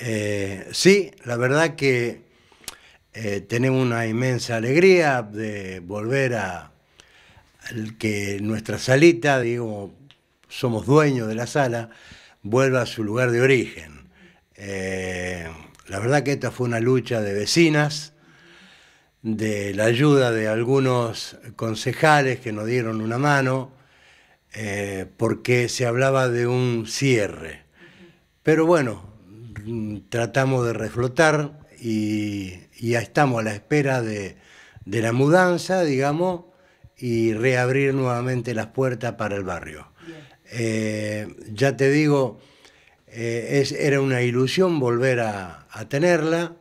Eh, sí, la verdad que eh, tenemos una inmensa alegría de volver a, que nuestra salita, digo, somos dueños de la sala, vuelva a su lugar de origen. Eh, la verdad que esta fue una lucha de vecinas, de la ayuda de algunos concejales que nos dieron una mano, porque se hablaba de un cierre. Pero bueno, Mm, tratamos de reflotar y, ya estamos a la espera de, la mudanza, digamos, y reabrir nuevamente las puertas para el barrio. Eh, ya te digo, eh, era una ilusión volver a, tenerla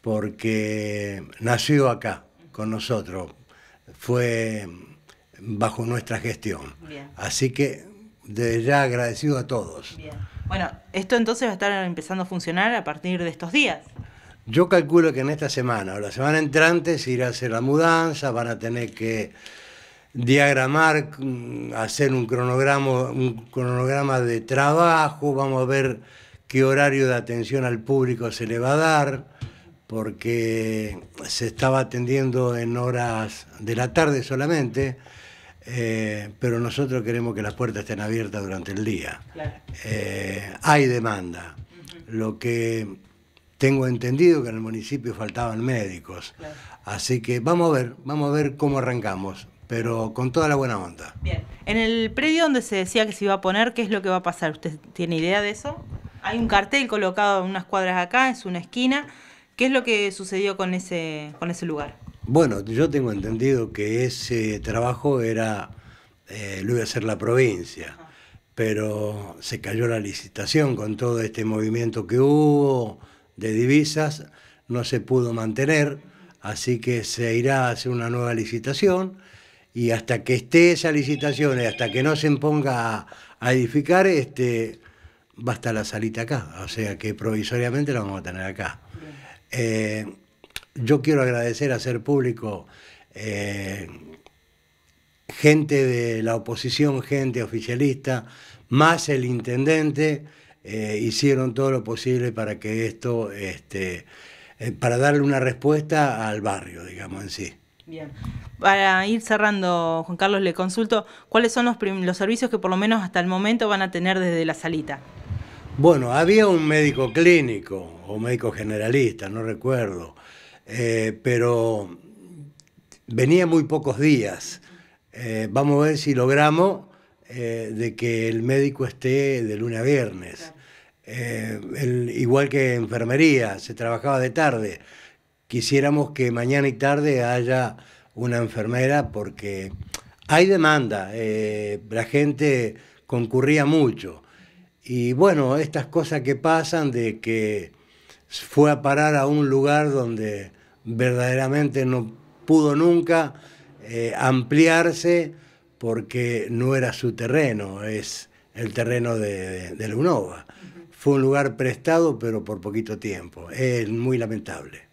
porque nació acá con nosotros, fue bajo nuestra gestión. Así que desde ya agradecido a todos. Bueno, esto entonces va a estar empezando a funcionar a partir de estos días. Yo calculo que en esta semana o la semana entrante se irá a hacer la mudanza, van a tener que diagramar, mm, hacer un cronograma, un cronograma de trabajo, vamos a ver qué horario de atención al público se le va a dar, porque se estaba atendiendo en horas de la tarde solamente. Eh, pero nosotros queremos que las puertas estén abiertas durante el día. Eh, hay demanda. Lo que tengo entendido que en el municipio faltaban médicos. Así que vamos a ver, vamos a ver cómo arrancamos, pero con toda la buena onda. Bien. En el predio donde se decía que se iba a poner, ¿qué es lo que va a pasar? ¿Usted tiene idea de eso? Hay un cartel colocado en unas cuadras acá, es una esquina. ¿Qué es lo que sucedió con ese, con ese lugar? Bueno, yo tengo entendido que ese trabajo era, eh, lo iba a hacer la provincia, pero se cayó la licitación con todo este movimiento que hubo de divisas, no se pudo mantener, así que se irá a hacer una nueva licitación y hasta que esté esa licitación y hasta que no se imponga a, edificar, este, va a estar la salita acá, o sea que provisoriamente la vamos a tener acá yo quiero agradecer a ser público eh, gente de la oposición, gente oficialista, más el intendente, eh, hicieron todo lo posible para que esto, este, eh, para darle una respuesta al barrio, digamos en sí. Bien. Para ir cerrando, Juan Carlos, le consulto, ¿cuáles son los servicios que por lo menos hasta el momento van a tener desde la salita? Bueno, había un médico clínico o médico generalista, no recuerdo. Eh, pero venía muy pocos días. Eh, vamos a ver si logramos eh, de que el médico esté de lunes a viernes. igual que enfermería, se trabajaba de tarde. Quisiéramos que mañana y tarde haya una enfermera porque hay demanda, la gente concurría mucho. Y bueno, estas cosas que pasan de que fue a parar a un lugar donde verdaderamente no pudo nunca eh, ampliarse porque no era su terreno, es el terreno de, de, Fue un lugar prestado, pero por poquito tiempo. Es muy lamentable.